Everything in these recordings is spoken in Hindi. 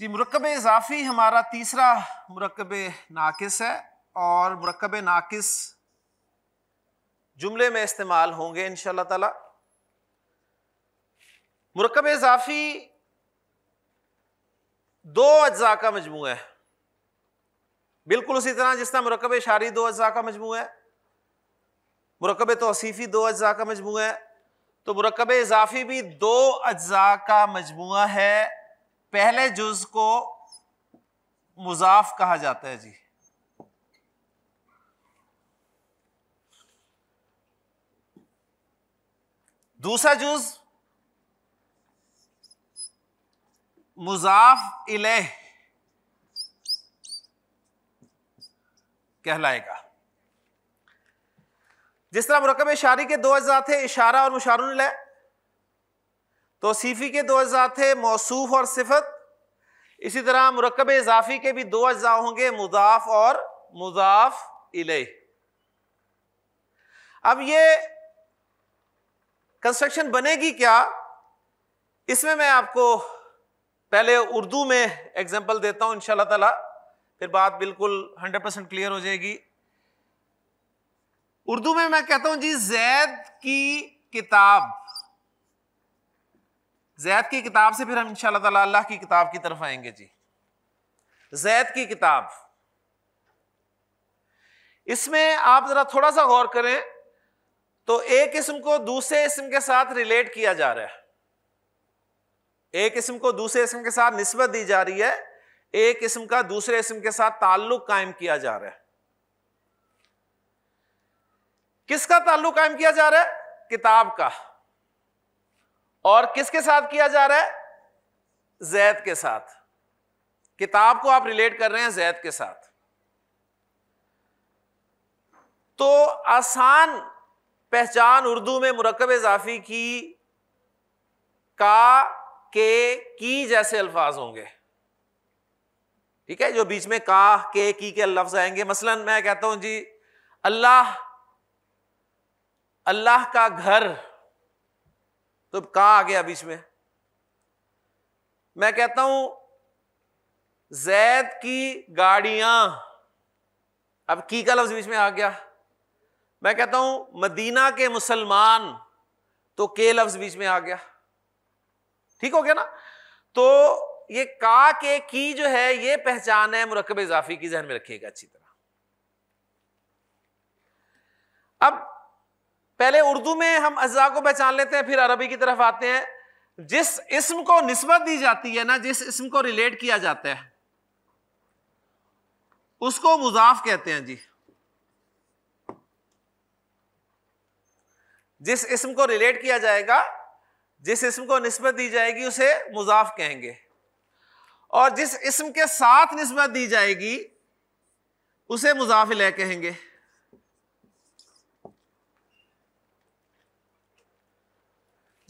जी मरकब इजाफी हमारा तीसरा मरकब नाकिस है और मरकब नाकिस जुमले में इस्तेमाल होंगे इन शाह मरकब इजाफी दो अज्जा का मजमू है बिल्कुल उसी तरह जिस तरह मरकब शारी दो अज्जा का मजमू है मरकब तोसीफ़ी दो अज्जा का मजमू है तो मरकब इजाफी भी दो अज्जा का मजमू है पहले जुज को मुजाफ कहा जाता है जी दूसरा जुज मुजाफ इलेह कहलाएगा जिस तरह मरकब शारी के दो अजा थे इशारा और मुशारुल तो सीफ़ी के दो अज्जा थे मौसूफ़ और सिफत इसी तरह मरकब इजाफ़ी के भी दो अज्जा होंगे मुदाफ और मुदाफ इले अब ये कंस्ट्रक्शन बनेगी क्या इसमें मैं आपको पहले उर्दू में एग्जाम्पल देता हूँ इन ताला फिर बात बिल्कुल 100 परसेंट क्लियर हो जाएगी उर्दू में मैं कहता हूँ जी जैद की किताब जैद की किताब से फिर हम इन अल्लाह की किताब की तरफ आएंगे जी जैद की किताब इसमें आप जरा थोड़ा सा गौर करें तो एक किस्म को दूसरे इसम के साथ रिलेट किया जा रहा है एक किस्म को दूसरे इसम के साथ निस्बत दी जा रही है एक किस्म का दूसरे इसम के साथ ताल्लुक कायम किया जा रहा है किसका ताल्लुक कायम किया जा रहा है किताब का और किसके साथ किया जा रहा है जैद के साथ किताब को आप रिलेट कर रहे हैं जैद के साथ तो आसान पहचान उर्दू में मुरकब इजाफी की का के की जैसे अल्फाज होंगे ठीक है जो बीच में का के की के लफ्ज आएंगे मसलन मैं कहता हूं जी अल्लाह अल्लाह का घर तो कहा आ गया बीच में मैं कहता हूं जैद की गाड़ियां अब की का लफ्ज बीच में आ गया मैं कहता हूं मदीना के मुसलमान तो के लफ्ज बीच में आ गया ठीक हो गया ना तो ये का के की जो है ये पहचान है मुरकब इजाफी की जहन में रखिएगा अच्छी तरह अब पहले उर्दू में हम अज्जा को पहचान लेते हैं फिर अरबी की तरफ आते हैं जिस इसम को नस्बत दी जाती है ना जिस इसम को रिलेट किया जाता है उसको मुजाफ कहते हैं जी जिस इसम को रिलेट किया जाएगा जिस इसम को नस्बत दी जाएगी उसे मुजाफ कहेंगे और जिस इसम के साथ नस्बत दी जाएगी उसे मुजाफिल कहेंगे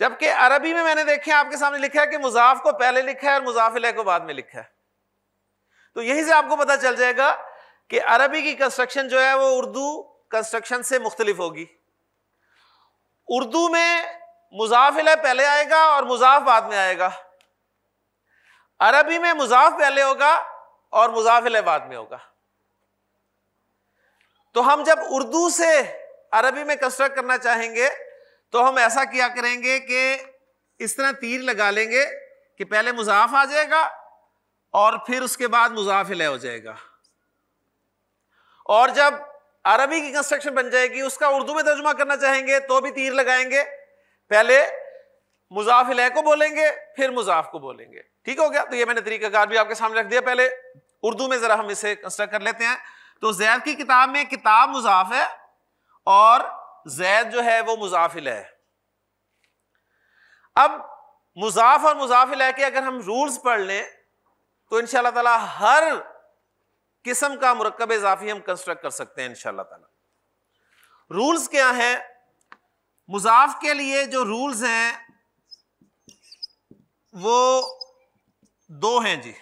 जबकि अरबी में मैंने देखे आपके सामने लिखा है कि मुजाफ को पहले लिखा है और मुजाफिल को बाद में लिखा है तो यही से आपको पता चल जाएगा कि अरबी की कंस्ट्रक्शन जो है वो उर्दू कंस्ट्रक्शन से मुख्तलिफ होगी उर्दू में मुजाफिल पहले आएगा और मुजाफ बाद में आएगा अरबी में मुजाफ पहले होगा और मुजाफिल बाद में होगा तो हम जब उर्दू से अरबी में कंस्ट्रक्ट करना चाहेंगे तो हम ऐसा किया करेंगे कि इस तरह तीर लगा लेंगे कि पहले मुजाफ आ जाएगा और फिर उसके बाद मुजाफ हो जाएगा और जब अरबी की कंस्ट्रक्शन बन जाएगी उसका उर्दू में तर्जुमा करना चाहेंगे तो भी तीर लगाएंगे पहले मुजाफ को बोलेंगे फिर मुजाफ को बोलेंगे ठीक हो गया तो ये मैंने तरीकाकार भी आपके सामने रख दिया पहले उर्दू में ज़रा हम इसे कंस्ट्रक्ट कर लेते हैं तो जैद की किताब में किताब मुजाफ है और जैद जो है वो मुजाफिल है अब मुजाफ और मुजाफिल है कि अगर हम रूल्स पढ़ लें तो इनशाला ताला हर किस्म का मरकब इजाफी हम कंस्ट्रक्ट कर सकते हैं इन ताला रूल्स क्या है मुजाफ के लिए जो रूल्स हैं वो दो हैं जी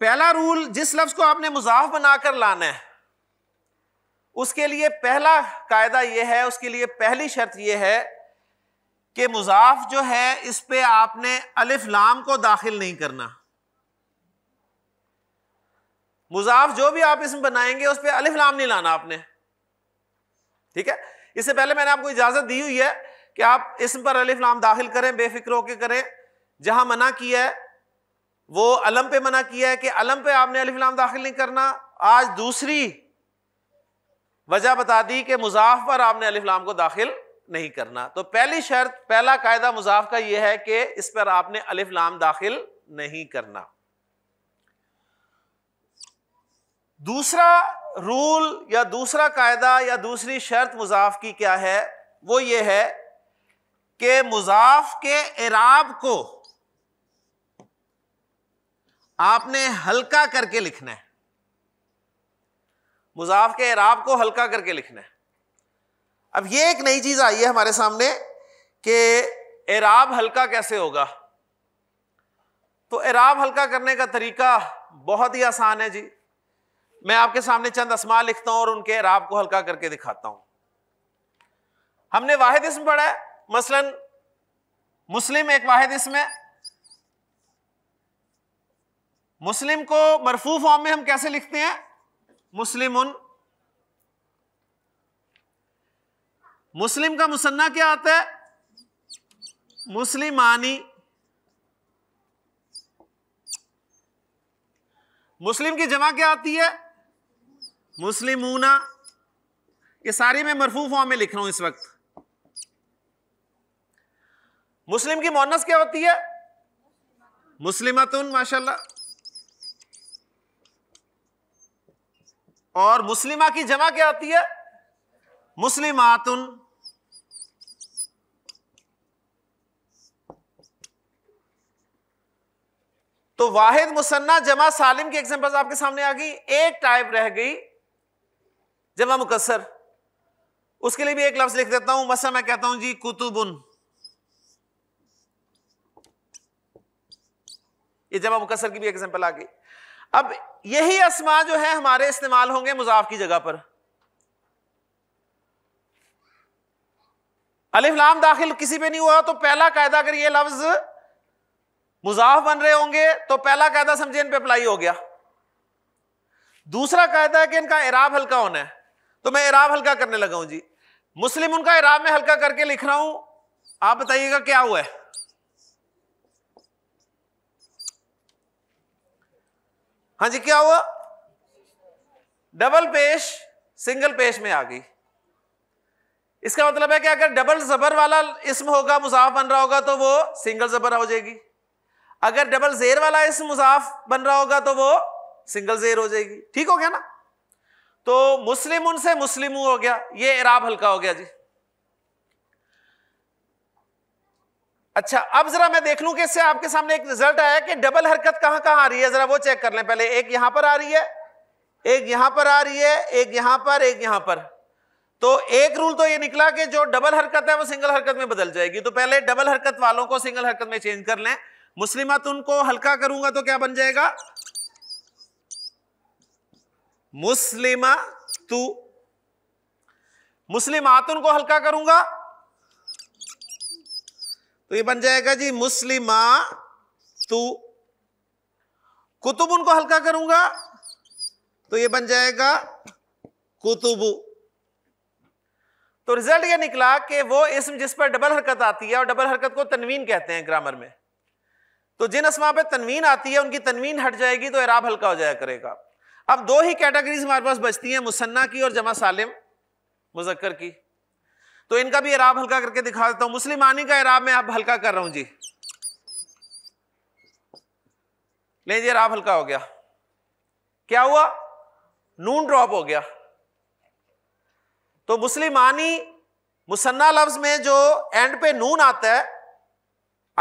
पहला रूल जिस लफ्ज को आपने मुजाफ बनाकर लाना है उसके लिए पहला कायदा यह है उसके लिए पहली शर्त यह है कि मुजाफ जो है इस पे आपने अलिफ लाम को दाखिल नहीं करना मुजाफ जो भी आप इसमें बनाएंगे उस पर अलिफ लाम नहीं लाना आपने ठीक है इससे पहले मैंने आपको इजाजत दी हुई है कि आप इसम पर अलिफ लाम दाखिल करें बेफिक्र होकर करें जहां मना किया है वो अलम पे मना किया है कि अलम पे आपने अलिफ लाम दाखिल नहीं करना आज दूसरी वजह बता दी कि मुजाफ पर आपने अलिफ्लाम को दाखिल नहीं करना तो पहली शर्त पहला कायदा मुजाफ का यह है कि इस पर आपने अलिफ्लाम दाखिल नहीं करना दूसरा रूल या दूसरा कायदा या दूसरी शर्त मुजाफ की क्या है वो ये है कि मुजाफ के इराब को आपने हल्का करके लिखना है मुजाफ के एराब को हल्का करके लिखना है अब ये एक नई चीज़ आई है हमारे सामने कि एराब हल्का कैसे होगा तो एराब हल्का करने का तरीका बहुत ही आसान है जी मैं आपके सामने चंद असमा लिखता हूं और उनके एराब को हल्का करके दिखाता हूं हमने वाहिद इसम पढ़ा है मसलन मुस्लिम एक वाहिद इसम है मुस्लिम को मरफू फॉर्म में हम कैसे लिखते हैं मुस्लिम उन मुस्लिम का मुसन्ना क्या आता है मुस्लिम आनी मुस्लिम की जमा क्या आती है मुस्लिमूना ये सारी मैं मरफू फॉर्म में लिख रहा हूं इस वक्त मुस्लिम की मोनस क्या होती है मुस्लिमतुन माशाल्लाह और मुस्लिमा की जमा क्या आती है मुस्लिमातुन तो वाहिद मुसन्ना जमा सालिम की एग्जांपल्स आपके सामने आ गई एक टाइप रह गई जमा मुकसर उसके लिए भी एक लफ्ज लिख देता हूं मसा मैं कहता हूं जी कुतुबुन ये जमा मुकसर की भी एग्जाम्पल आ गई अब यही असमा जो है हमारे इस्तेमाल होंगे मुजाफ की जगह पर अलिफ लाम दाखिल किसी पे नहीं हुआ तो पहला कायदा अगर ये लफ्ज मुजाफ बन रहे होंगे तो पहला कायदा समझे इन पे अप्लाई हो गया दूसरा कायदा है कि इनका इराब हल्का होना है तो मैं इराब हल्का करने लगा हूं जी मुस्लिम उनका इराब में हल्का करके लिख रहा हूं आप बताइएगा क्या हुआ है हाँ जी क्या हुआ डबल पेश सिंगल पेश में आ गई इसका मतलब है कि अगर डबल जबर वाला इसम होगा मुजाफ बन रहा होगा तो वो सिंगल जबर हो जाएगी अगर डबल जेर वाला इसम मुजाफ बन रहा होगा तो वो सिंगल जेर हो जाएगी ठीक हो गया ना तो मुस्लिम उनसे मुस्लिम हो गया ये इराब हल्का हो गया जी अच्छा अब जरा मैं देख लूं कि इससे आपके सामने एक रिजल्ट आया कि डबल हरकत कहां कहां आ रही है जरा वो चेक कर लें पहले एक यहां पर आ रही है एक यहां पर आ रही है एक यहां पर एक यहां पर तो एक रूल तो ये निकला कि जो डबल हरकत है वो सिंगल हरकत में बदल जाएगी तो पहले डबल हरकत वालों को सिंगल हरकत में चेंज कर लें मुस्लिमत तो उनको हल्का करूंगा तो क्या बन जाएगा मुस्लिमा तू मुस्लिम को हल्का करूंगा तो ये बन जाएगा जी मुस्लिमा तू कुतुब उनको हल्का करूंगा तो ये बन जाएगा कुतुबु तो रिजल्ट ये निकला कि वो इसम जिस पर डबल हरकत आती है और डबल हरकत को तनवीन कहते हैं ग्रामर में तो जिन असमा पे तनवीन आती है उनकी तनवीन हट जाएगी तो इराब हल्का हो जाया करेगा अब दो ही कैटेगरीज हमारे पास बचती हैं मुसन्ना की और जमा सालिम मुजक्कर की तो इनका भी एराब हल्का करके दिखा देता हूं मुस्लिमानी का एराब मैं आप हल्का कर रहा हूं जी ले जी एराब हल्का हो गया क्या हुआ नून ड्रॉप हो गया तो मुस्लिमानी मुसन्ना लफ्ज में जो एंड पे नून आता है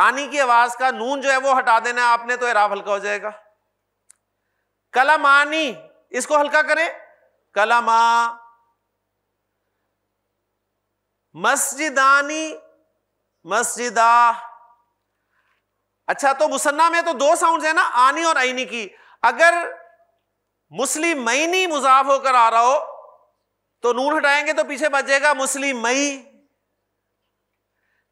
आनी की आवाज का नून जो है वो हटा देना आपने तो एराब हल्का हो जाएगा कलमानी इसको हल्का करें कलमा मस्जिदानी मस्जिदा अच्छा तो मुसन्ना में तो दो साउंड है ना आनी और आईनी की अगर मुस्लिम मईनी मुजाफ होकर आ रहा हो तो नून हटाएंगे तो पीछे बचेगा मुस्लिम मई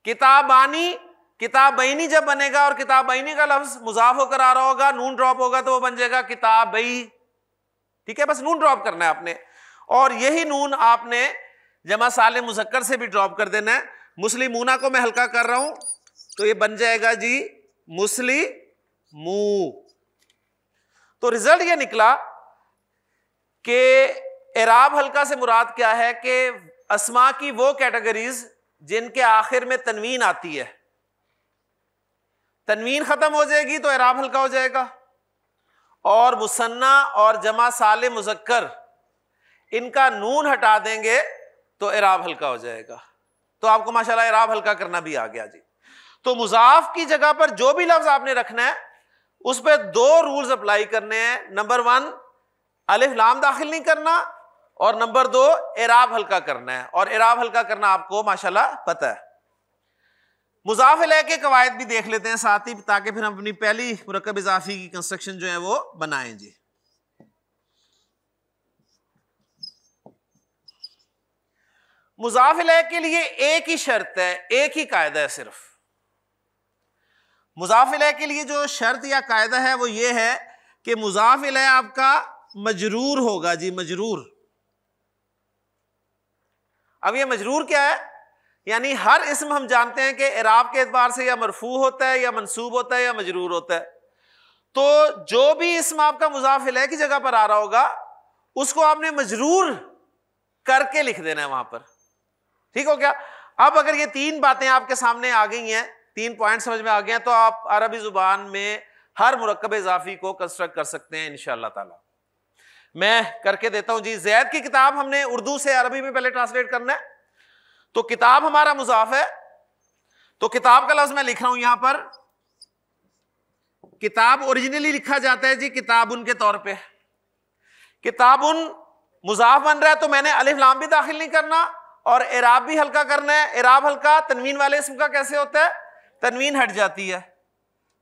किताबानी किताबैनी जब बनेगा और किताब किताबैनी का लफ्ज मुजाफ होकर आ रहा होगा नून ड्रॉप होगा तो वो बन जाएगा किताबई ठीक है बस नून ड्रॉप करना है आपने और यही नून आपने जमा हाँ साल मुजक्कर से भी ड्रॉप कर देना है मुस्लिमूना को मैं हल्का कर रहा हूं तो ये बन जाएगा जी मुस्लिम मू तो रिजल्ट ये निकला कि एराब हल्का से मुराद क्या है कि असमा की वो कैटेगरीज जिनके आखिर में तनवीन आती है तनवीन खत्म हो जाएगी तो एराब हल्का हो जाएगा और मुसन्ना और जमा साल मुजक्कर इनका नून हटा देंगे तो एराब हल्का हो जाएगा तो आपको माशाला एराब हल्का करना भी आ गया जी तो मुजाफ की जगह पर जो भी लफ्ज आपने रखना है उस पर दो रूल्स अप्लाई करने हैं नंबर वन अलिफ लाम दाखिल नहीं करना और नंबर दो एराब हल्का करना है और एराब हल्का करना आपको माशाला पता है मुजाफ लह के कवायद भी देख लेते हैं साथ ही ताकि फिर हम अपनी पहली मरकब इजाफी की कंस्ट्रक्शन जो है वो बनाएं जी मुजाफिल के लिए एक ही शर्त है एक ही कायदा है सिर्फ मुजाफिल के लिए जो शर्त या कायदा है वो ये है कि मुजाफिल आपका मजरूर होगा जी मजरूर अब ये मजरूर क्या है यानी हर इसम हम जानते हैं कि इराब के एतबार से या मरफू होता है या मनसूब होता है या मजरूर होता है तो जो भी इसम आपका मुजाफिल की जगह पर आ रहा होगा उसको आपने मजरूर करके लिख देना है वहां पर ठीक हो गया अब अगर ये तीन बातें आपके सामने आ गई हैं तीन पॉइंट समझ में आ गए हैं तो आप अरबी ज़ुबान में हर मुरकब इजाफी को कंस्ट्रक्ट कर सकते हैं इन ताला मैं करके देता हूं जी जैद की किताब हमने उर्दू से अरबी में पहले ट्रांसलेट करना है तो किताब हमारा मुजाफ है तो किताब का लफ्ज मैं लिख रहा हूं यहां पर किताब ओरिजिनली लिखा जाता है जी किताब उनके तौर पे किताब उन मुजाफ बन रहा है तो मैंने अलिफ लाम भी दाखिल नहीं करना और एराब भी हल्का करना है एराब हल्का तनवीन वाले इसम का कैसे होता है तनवीन हट जाती है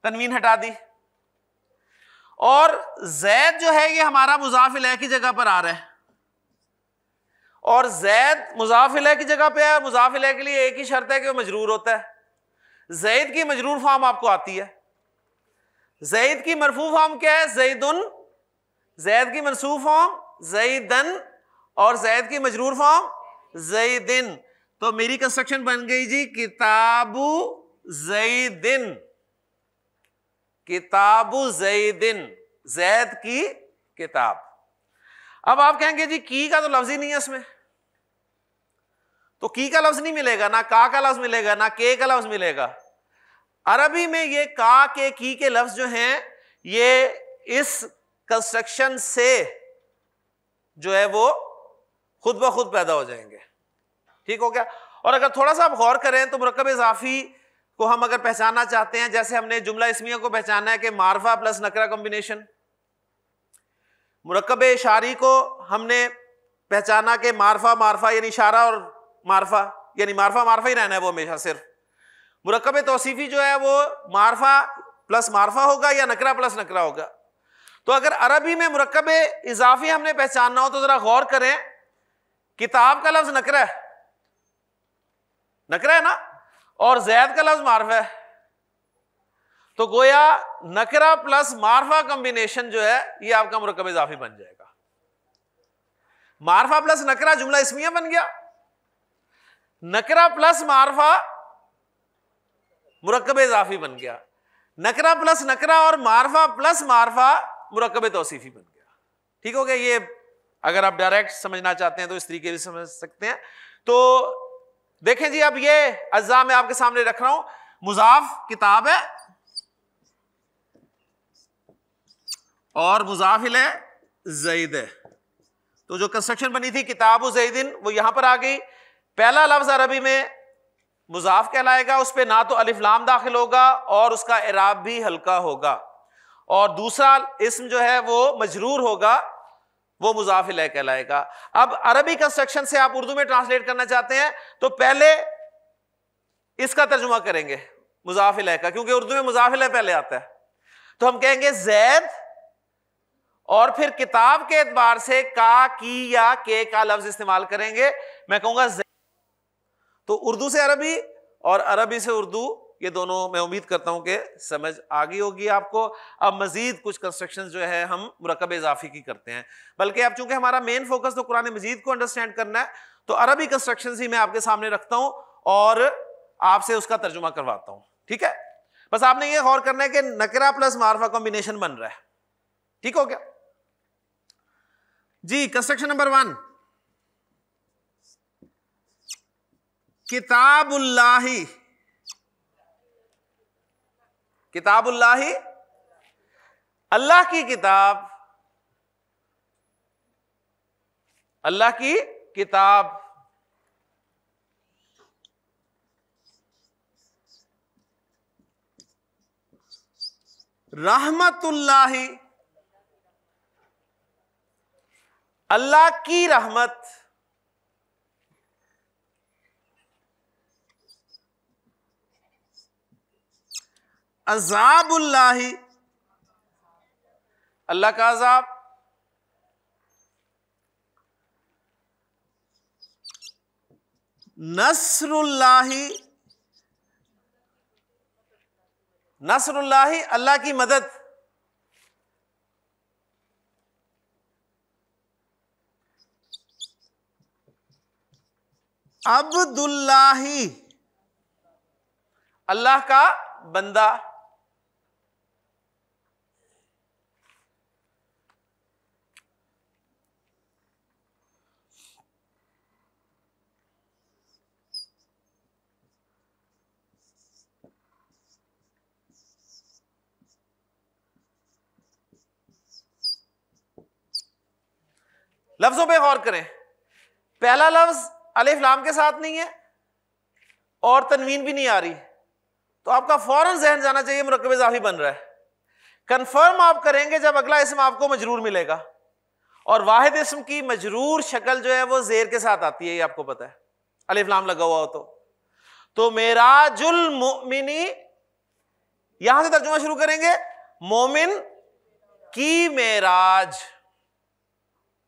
तनवीन हटा दी और जैद जो है ये हमारा मुजाफिल की जगह पर आ रहा है और जैद मुजाफिल की जगह पे है मुजाफिल के लिए एक ही शर्त है कि वह मजरूर होता है जैद की मजरूर फॉर्म आपको आती है जैद की मरफू फॉर्म क्या है जैदन जैद की मनसूफ फॉर्म जईदन और जैद की मजरूर फॉर्म जईदिन तो मेरी कंस्ट्रक्शन बन गई जी किताबु जईदिन किताबु जईदिन जैद की किताब अब आप कहेंगे जी की का तो लफ्ज ही नहीं है इसमें तो की का लफ्ज नहीं मिलेगा ना का का लफ्ज मिलेगा ना के का लफ्ज मिलेगा अरबी में ये का के की के लफ्ज जो हैं ये इस कंस्ट्रक्शन से जो है वो खुद ब खुद पैदा हो जाएंगे ठीक हो गया और अगर थोड़ा सा आप गौर करें तो मरकब इजाफी को हम अगर पहचानना चाहते हैं जैसे हमने जुमला इसमिया को पहचाना है कि मारफा प्लस नकरा कॉम्बिनेशन मरकब इशारी को हमने पहचाना कि मारफा मारफा यानी इशारा और मारफा यानी मारफा मारफा ही रहना है वो हमेशा सिर्फ मरकब तोसीफ़ी जो है वो मारफा प्लस मारफा होगा या नकरा प्लस नकरा होगा तो अगर अरबी में मरकब इजाफी हमने पहचानना हो तो ज़रा गौर करें किताब का लफ्ज नकरा है नकरा है ना और जैद का लफ्ज मारफा है तो गोया नकरा प्लस मारफा कॉम्बिनेशन जो है ये आपका मरकब इजाफी बन जाएगा मारफा प्लस नकरा जुमला इसमिया बन गया नकरा प्लस मारफा मुरकब इजाफी बन गया नकरा प्लस नकरा और मारफा प्लस मारफा मुरकब तोसीफी बन गया ठीक हो गया ये अगर आप डायरेक्ट समझना चाहते हैं तो स्त्री के भी समझ सकते हैं तो देखें जी अब ये अज्जा मैं आपके सामने रख रहा हूं मुजाफ किताब है और मुजाफिल है जईद है तो जो कंस्ट्रक्शन बनी थी किताब जईदिन वो यहां पर आ गई पहला लफ्ज अरबी में मुजाफ कहलाएगा उस पर ना तो अलिफ लाम दाखिल होगा और उसका इराब भी हल्का होगा और दूसरा इसम जो है वो मजरूर होगा वो मुजाफिल कहलाएगा अब अरबी कंस्ट्रक्शन से आप उर्दू में ट्रांसलेट करना चाहते हैं तो पहले इसका तर्जुमा करेंगे मुजाफिल का क्योंकि उर्दू में मुजाफिल पहले आता है तो हम कहेंगे जैद और फिर किताब के एतबार से का की या के का लफ्ज इस्तेमाल करेंगे मैं कहूंगा तो उर्दू से अरबी और अरबी से उर्दू ये दोनों मैं उम्मीद करता हूँ कि समझ आ गई होगी आपको अब मजीद कुछ कंस्ट्रक्शन जो है हम मरकब इजाफी की करते हैं बल्कि अब चूंकि हमारा मेन फोकस तो कुरान मजीद को अंडरस्टैंड करना है तो अरबी कंस्ट्रक्शन ही मैं आपके सामने रखता हूँ और आपसे उसका तर्जुमा करवाता हूँ ठीक है बस आपने ये गौर करना है कि नकरा प्लस मारफा कॉम्बिनेशन बन रहा है ठीक हो गया जी कंस्ट्रक्शन नंबर वन किताबुल्लाही किताब अल्लाह की किताब अल्लाह की किताब रहमतुल्लाह अल्लाह की रहमत अजाबुल्ला अल्लाह का अजाब नसरुल्लाही नसरुल्लाही अल्लाह की मदद अब्दुल्लाही अल्लाह का बंदा लफ्जों पे गौर करें पहला लफ्ज अलिफ लाम के साथ नहीं है और तनवीन भी नहीं आ रही तो आपका फौरन जहन जाना चाहिए मरकब इजाफी बन रहा है कंफर्म आप करेंगे जब अगला इसम आपको मजरूर मिलेगा और वाहिद इसम की मजरूर शक्ल जो है वो जेर के साथ आती है ये आपको पता है अलिफ लाम लगा हुआ हो तो तो मेराजुल मोमिनी यहां से तर्जुमा शुरू करेंगे मोमिन की मेराज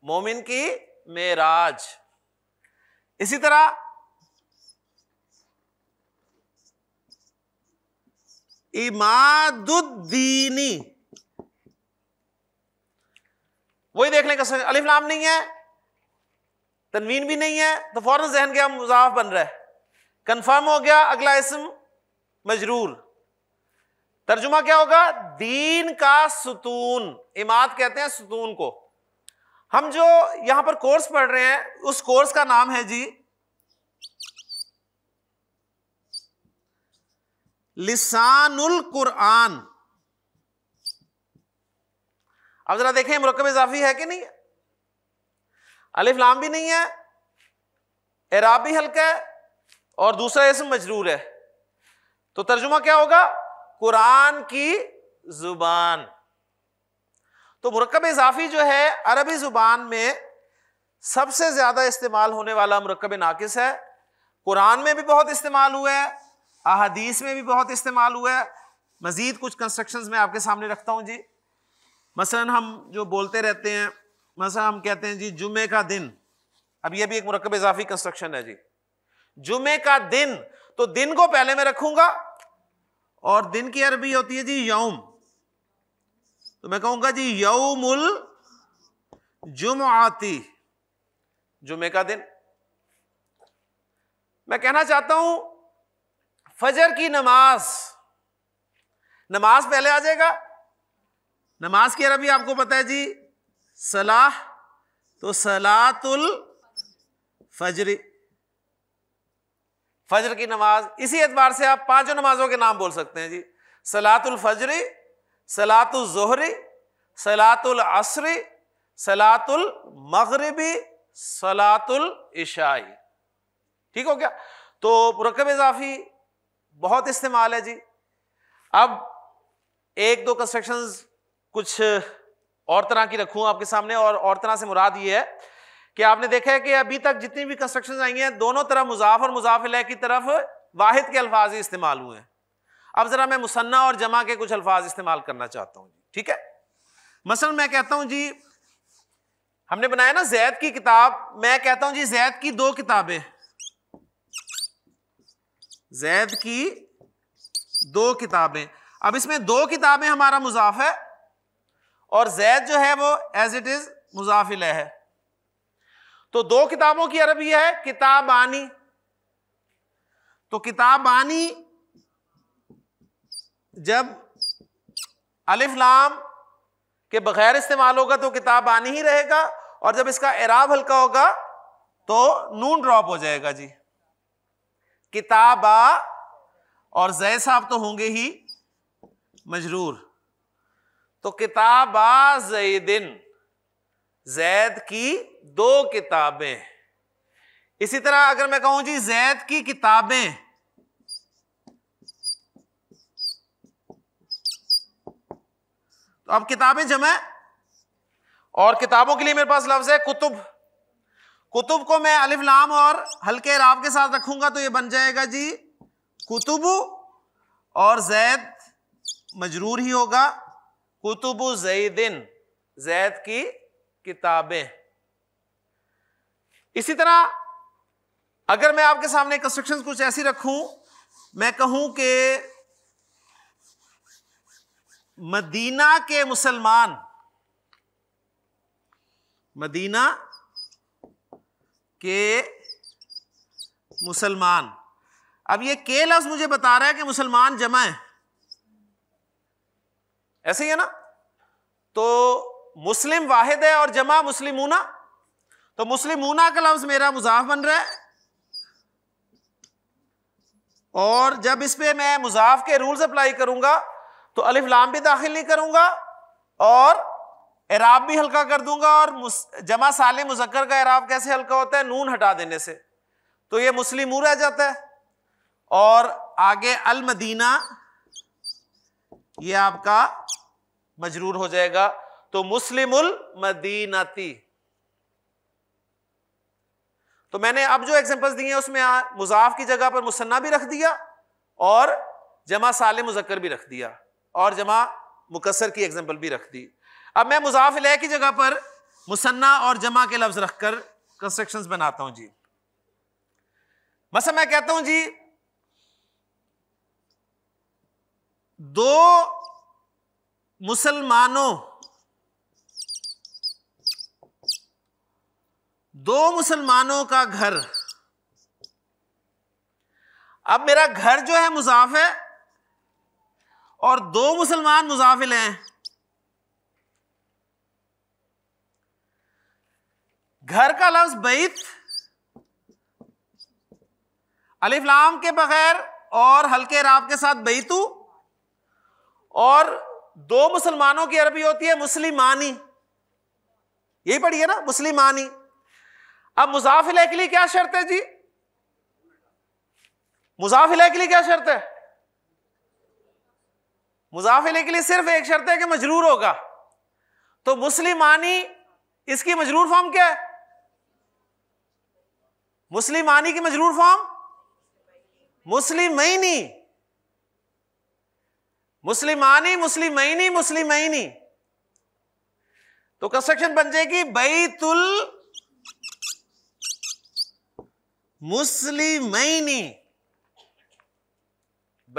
मोमिन की मेराज इसी तरह इमादुद्दीनी वही देख लेंगे अलिफ नाम नहीं है तनवीन भी नहीं है तो फौरन जहन गया मुजाफ बन रहा है हो गया अगला इसम मजरूर तर्जुमा क्या होगा दीन का सुतून इमाद कहते हैं सुतून को हम जो यहां पर कोर्स पढ़ रहे हैं उस कोर्स का नाम है जी लिसानुल कुरान अब जरा देखें मुरकब इजाफी है कि नहीं अलिफ लाम भी नहीं है एराब भी हल्का है और दूसरा इसम मजरूर है तो तर्जुमा क्या होगा कुरान की जुबान तो मरकब इजाफी जो है अरबी ज़ुबान में सबसे ज़्यादा इस्तेमाल होने वाला मरकब नाकिस है कुरान में भी बहुत इस्तेमाल हुआ है अहदीस में भी बहुत इस्तेमाल हुआ है मज़ीद कुछ कंस्ट्रक्शन में आपके सामने रखता हूँ जी मसला हम जो बोलते रहते हैं मसलन हम कहते हैं जी जुमे का दिन अब यह भी एक मरकब इजाफी कंस्ट्रक्शन है जी जुमे का दिन तो दिन को पहले में रखूंगा और दिन की अरबी होती है जी यौम तो मैं कहूंगा जी यौमुल आती जुमे का दिन मैं कहना चाहता हूं फजर की नमाज नमाज पहले आ जाएगा नमाज की अरबी आपको पता है जी सलाह तो सलातुल फजरी फजर की नमाज इसी एतबार से आप पांचों नमाजों के नाम बोल सकते हैं जी सलातुल फजरी जहरी सलातुलसरी सलातुल मगरबी सलातुल इशाई ठीक हो गया तो मरकब इजाफी बहुत इस्तेमाल है जी अब एक दो कंस्ट्रक्शन कुछ और तरह की रखूँ आपके सामने और और तरह से मुराद ये है कि आपने देखा है कि अभी तक जितनी भी कंस्ट्रक्शन आई हैं दोनों तरफ मुजाफ और मुजाफिल की तरफ वाहिद के अल्फाज ही इस्तेमाल हुए हैं अब ज़रा मैं मुसन्ना और जमा के कुछ अल्फाज इस्तेमाल करना चाहता हूँ जी ठीक है मसल मैं कहता हूँ जी हमने बनाया ना जैद की किताब मैं कहता हूँ जी जैद की दो किताबें जैद की दो किताबें अब इसमें दो किताबें हमारा मुजाफ है और जैद जो है वो एज इट इज मुजाफिल है तो दो किताबों की अरबी है किताबानी तो किताबानी जब अलिफ लाम के बगैर इस्तेमाल होगा तो किताब आनी ही रहेगा और जब इसका एराब हल्का होगा तो नून ड्रॉप हो जाएगा जी किताबा और जय साहब तो होंगे ही मजरूर तो किताबा जयदिन जैद की दो किताबें इसी तरह अगर मैं कहूं जी जैद की किताबें तो अब किताबें जमा और किताबों के लिए मेरे पास लफ्ज़ है कुतुब कुतुब को मैं अलिफ लाम और हल्के राब के साथ रखूंगा तो ये बन जाएगा जी कुतुब और जैद मजरूर ही होगा कुतुब जैदिन जैद की किताबें इसी तरह अगर मैं आपके सामने कंस्ट्रक्शन कुछ ऐसी रखूं मैं कहूं कि मदीना के मुसलमान मदीना के मुसलमान अब ये के लफ्ज मुझे बता रहा है कि मुसलमान जमा है ऐसे ही है ना तो मुस्लिम वाहिद है और जमा मुस्लिम ऊना तो मुस्लिमूना का लफ्ज मेरा मुजाफ बन रहा है और जब इस पे मैं मुजाफ के रूल्स अप्लाई करूंगा तो अलिफ लाम भी दाखिल नहीं करूंगा और एराब भी हल्का कर दूंगा और जमा साले मुजक्कर का एराब कैसे हल्का होता है नून हटा देने से तो ये मुस्लिम रह जाता है और आगे अल मदीना ये आपका मजरूर हो जाएगा तो मुस्लिम मदीनाती तो मैंने अब जो एग्जांपल्स दिए हैं उसमें मुजाफ की जगह पर मुसन्ना भी रख दिया और जमा साले मुजक्कर भी रख दिया और जमा मुकसर की एग्जाम्पल भी रख दी अब मैं मुजाफिल की जगह पर मुसन्ना और जमा के लफ्ज रख कर कंस्ट्रक्शन बनाता हूं जी मसा मैं कहता हूं जी दो मुसलमानों दो मुसलमानों का घर अब मेरा घर जो है मुजाफ है और दो मुसलमान मुजाफिल हैं घर का लफ्ज बैत अलीफलाम के बगैर और हल्के राब के साथ बैतू और दो मुसलमानों की अरबी होती है मुस्लिमानी यही पढ़िए ना मुस्लिमानी अब मुजाफिले के लिए क्या शर्त है जी मुजाफिले के लिए क्या शर्त है मुजाफिले के लिए सिर्फ एक शर्त है कि मजरूर होगा तो मुस्लिमानी इसकी मजरूर फॉर्म क्या है मुस्लिमानी की मजरूर फॉर्म मैनी मुस्लिमानी मुस्लिम मुस्लिमैनी तो कंस्ट्रक्शन बन जाएगी बैतुल मैनी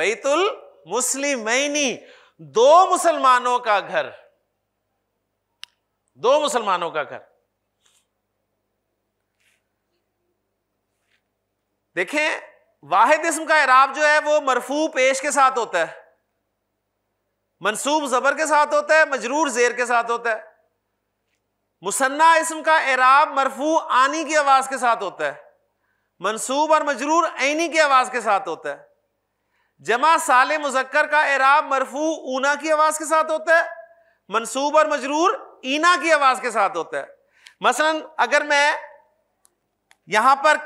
बैतुल मैनी दो मुसलमानों का घर दो मुसलमानों का घर देखें वाहिद इसम का इराब जो है वो मरफू पेश के साथ होता है मनसूब जबर के साथ होता है मजरूर जेर के साथ होता है मुसन्ना इसम का एराब मरफू आनी की आवाज़ के साथ होता है मनसूब और मजरूर आइनी की आवाज़ के साथ होता है जमा साले मुजक्कर का एराब मरफू ऊना की आवाज के साथ होता है मनसूब और मजरूर ईना की आवाज के साथ होता है मसलन अगर मैं यहां पर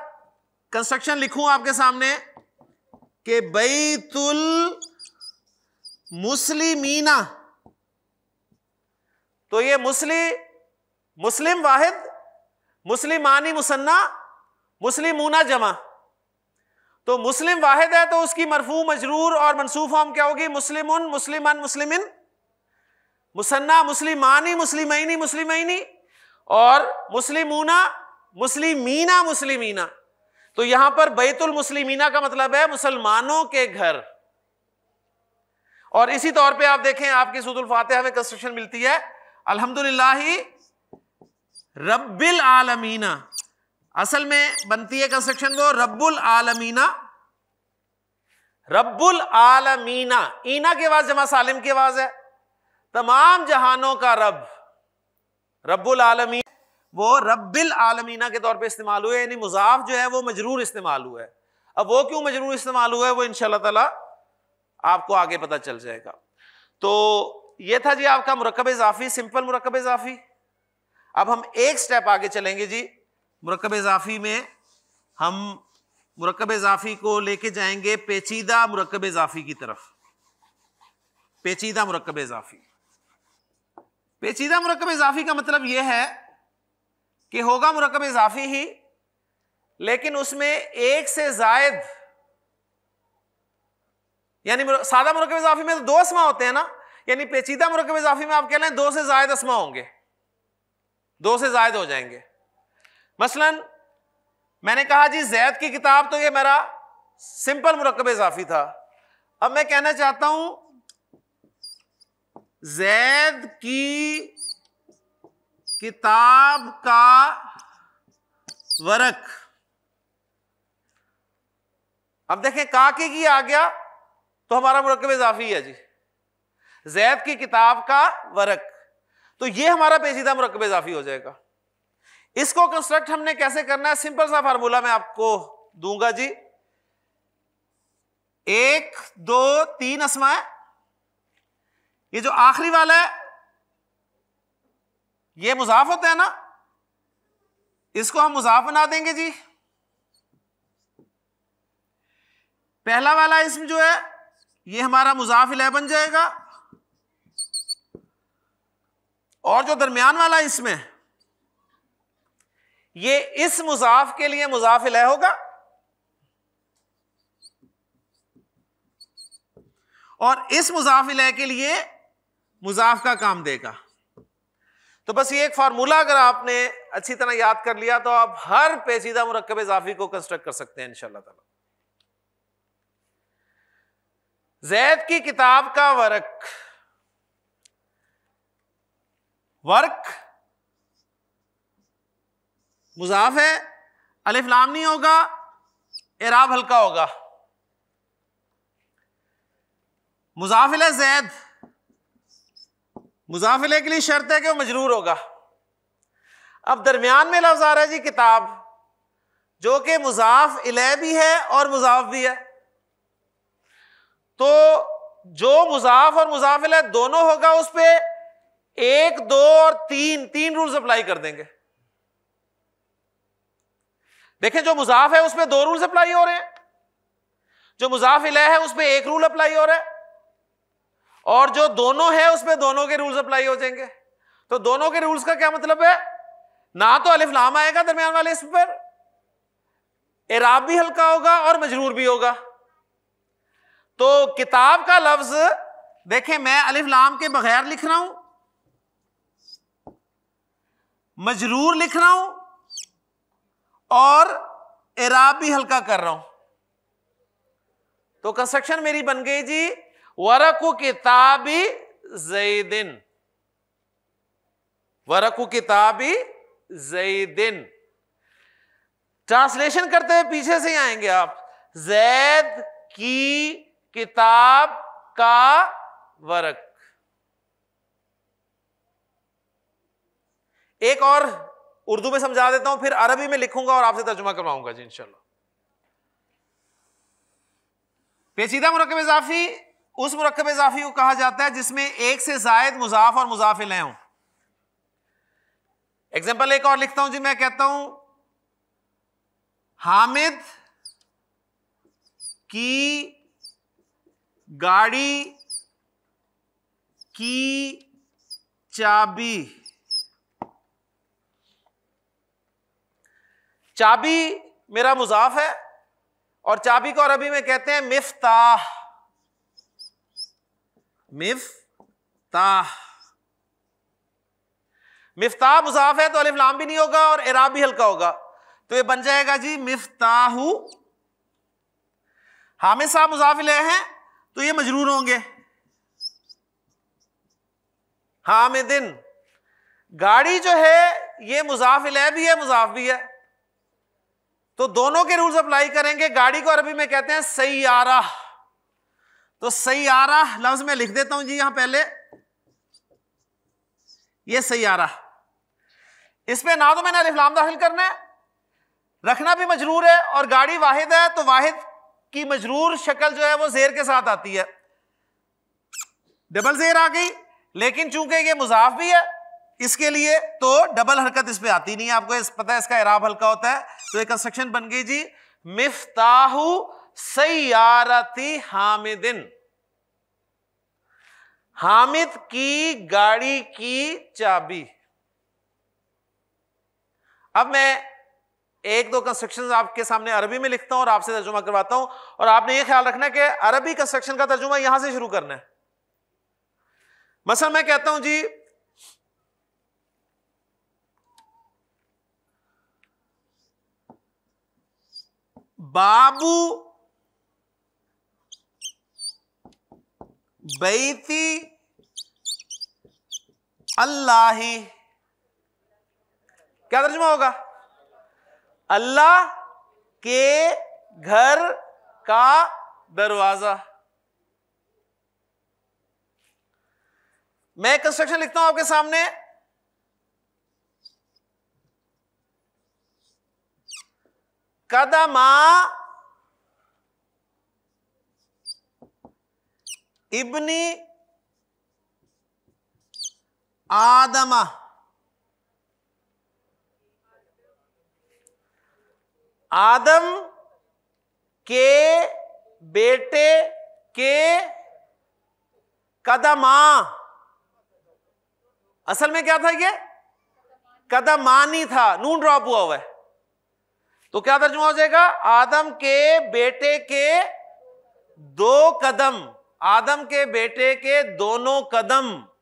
कंस्ट्रक्शन लिखूं आपके सामने के बैतुल मुस्लिमीना तो ये मुस्लि मुस्लिम वाहिद मुस्लिमानी मुसन्ना मुस्लिम ऊना जमा तो मुस्लिम वाहिद है तो उसकी मरफू मजरूर और मनसूफ फॉर्म क्या होगी मुस्लिम उन मुस्लिम इन मुसन्ना मुस्लिमानी मुस्लिमी मुस्लिमी और मुस्लिमूना मुस्लिमीना मुस्लिमीना तो यहां पर बैतुल मुस्लिमीना का मतलब है मुसलमानों के घर और इसी तौर पे आप देखें आपकी सूदुल फातिहा में कंस्ट्रक्शन मिलती है अल्हम्दुलिल्लाह रब्बिल आलमीना असल में बनती है कंस्ट्रक्शन वो रब्बुल आलमीना रब्बुल आलमीना ईना के आवाज जमा सालिम की आवाज है तमाम जहानों का रब रब्बुल आलमी वो रब्बिल आलमीना के तौर पे इस्तेमाल हुए यानी मुजाफ जो है वो मजरूर इस्तेमाल हुआ है अब वो क्यों मजरूर इस्तेमाल हुआ है वो इनशाला तला आपको आगे पता चल जाएगा तो ये था जी आपका मरकब इजाफी सिंपल मरकब इजाफी अब हम एक स्टेप आगे चलेंगे जी मरकब इजाफी में हम मरकब इजाफी को लेके जाएंगे पेचीदा मरकब इजाफी की तरफ पेचीदा मरकब इजाफी पेचीदा मरकब इजाफी का मतलब यह है कि होगा मरकब इजाफी ही लेकिन उसमें एक से जायद यानी सादा मरकब इजाफी में तो दो असमा होते हैं ना यानी पेचीदा मरकब इजाफी में आप कह लें दो से जायद असमा होंगे दो से जायद हो जाएंगे मसलन मैंने कहा जी जैद की किताब तो ये मेरा सिंपल मरकब इजाफी था अब मैं कहना चाहता हूं जैद की किताब का वरक अब देखें काके की आ गया तो हमारा मरकब इजाफी है जी जैद की किताब का वरक तो ये हमारा पेचीदा मरकब इजाफी हो जाएगा इसको कंस्ट्रक्ट हमने कैसे करना है सिंपल सा फार्मूला मैं आपको दूंगा जी एक दो तीन असमा ये जो आखिरी वाला है ये मुजाफ होता है ना इसको हम मुजाफ बना देंगे जी पहला वाला इसम जो है ये हमारा मुजाफ इला बन जाएगा और जो दरमियान वाला इसमें ये इस मुजाफ के लिए मुजाफ लय होगा और इस मुजाफ लह के लिए मुजाफ का काम देगा तो बस ये एक फार्मूला अगर आपने अच्छी तरह याद कर लिया तो आप हर पेचीदा मरकब इजाफी को कंस्ट्रक्ट कर सकते हैं इनशाला जैद की किताब का वर्क वर्क मुजाफ है अलिफ लाम नहीं होगा एराब हल्का होगा मुजाफिल जैद मुजाफिले के लिए शर्त है कि वो मजरूर होगा अब दरमियान में लफ्ज आ रहा है जी किताब जो कि मुजाफ इले भी है और मुजाफ भी है तो जो मुजाफ और मुजाफिला दोनों होगा उस पर एक दो और तीन तीन रूल्स अप्लाई कर देंगे देखें जो मुजाफ है उसमें दो रूल अप्लाई हो रहे हैं जो मुजाफ इलाह है उसमें एक रूल अप्लाई हो रहा है और जो दोनों है उसमें दोनों के रूल्स अप्लाई हो जाएंगे तो दोनों के रूल्स का क्या मतलब है ना तो अलिफ लाम आएगा दरमियान वाले इस पर एराब भी हल्का होगा और मजरूर भी होगा तो किताब का लफ्ज देखें मैं अलिफ लाम के बगैर लिख रहा हूं मजरूर लिख रहा हूं और एराब भी हल्का कर रहा हूं तो कंस्ट्रक्शन मेरी बन गई जी वरकू किताबी जईदिन वरकु किताबी जईदिन ट्रांसलेशन करते हुए पीछे से ही आएंगे आप जैद की किताब का वरक एक और उर्दू में समझा देता हूं फिर अरबी में लिखूंगा और आपसे तर्जुमा करवाऊंगा जी इनशाला पेचीदा मरकब इजाफी उस मरकब इजाफी को कहा जाता है जिसमें एक से जायद मुजाफ और मुजाफिल हों एग्जाम्पल एक और लिखता हूं जी मैं कहता हूं हामिद की गाड़ी की चाबी चाबी मेरा मुजाफ है और चाबी को अरबी में कहते हैं मिफ्ताह मिफ्ताह मिफ्ताह मुजाफ है तो अलिफ लाम भी नहीं होगा और इराब भी हल्का होगा तो ये बन जाएगा जी मिफ्ताहू हामिद साहब मुजाफिले हैं तो ये मजरूर होंगे हामिदिन गाड़ी जो है ये मुजाफिल भी है मुजाफ भी है तो दोनों के रूल्स अप्लाई करेंगे गाड़ी को अरबी में कहते हैं सयारा तो सयारा लफ्ज में लिख देता हूं जी यहां पहले ये सयारा इस पे ना तो मैंने अलिफ्लाम दाखिल करना है रखना भी मजरूर है और गाड़ी वाहिद है तो वाहिद की मजरूर शक्ल जो है वो जेर के साथ आती है डबल जेर आ गई लेकिन चूंकि ये मुजाफ भी है इसके लिए तो डबल हरकत इस पर आती नहीं है आपको इस पता है इसका इराब हल्का होता है तो एक कंस्ट्रक्शन बन गई जी मिफ्ताहु सयारती हामिदिन हामिद की गाड़ी की चाबी अब मैं एक दो कंस्ट्रक्शन आपके सामने अरबी में लिखता हूं और आपसे तर्जुमा करवाता हूं और आपने ये ख्याल रखना कि अरबी कंस्ट्रक्शन का तर्जुमा यहां से शुरू करना है मसल मैं कहता हूं जी बाबू बैती अल्लाह क्या तर्जमा होगा अल्लाह के घर का दरवाजा मैं कंस्ट्रक्शन लिखता हूं आपके सामने कदमा इब्नी आदम आदम के बेटे के कदमा असल में क्या था ये कदमानी था नून ड्रॉप हुआ हुआ है तो क्या तर्जुमा हो जाएगा आदम के बेटे के दो कदम आदम के बेटे के दोनों कदम